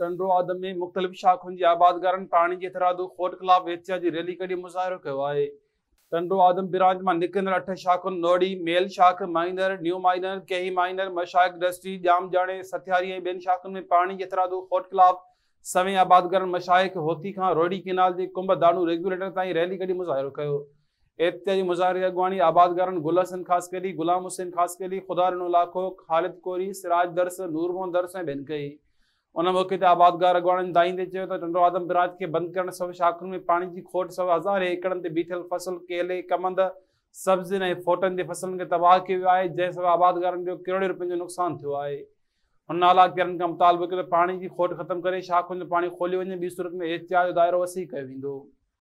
चंडोवाद में मुख़्तलिफ़ शाखों जे आबादगार पानी के इतरादु खोट ख़िलाफ़ु एहतियात जी रैली कड़ी मुज़ाहिरो कयो आहे टंडो आदम ब्रांच में निकिरंदड़ अठ शाख़ुनि नोड़ी मेल शाख़ माइनर न्यू माइनर कही माइनर मशाक इंडस्ट्री जाम जाणे सथियारी ऐं ॿियनि में पानी के इतरादु खोट ख़िलाफ़ु सवें आबादगार मशाइक होती खां रोड़ी किनाल जे कुंभ दाणू रेगुलेटर तीन रैली कड़ी मुज़ाहिरो कयो एहतियाती मुज़ाहिरे अॻुवाणी आबादगारनि गुल हसन ख़ासकली गुलाम हुसैन ख़ासकली ख़ुदा ख़ालिद कोरी सिराज दर्स नूरमोहन दर्स ऐं कई उन मौके ते आबादगार अॻवाणनि दाईंदे चयो त आदम बिराज के बंद कर सभु शाख़ुनि में पानी की खोट सब हज़ारे एकड़न ते बीठल फसल केले कमंद सब्जियुनि ऐं फोटनि ते फसलुनि खे तबाह किया वियो आहे जंहिं सबबि आबादगारनि जो किरोड़े रुपयनि जो नुक़सानु मुतालबो कयो त पाणी खोट खत्म कर शाख़ुनि जो पाणी खोलियो वञे सूरत में एहतियात जो दाइरो वसी कयो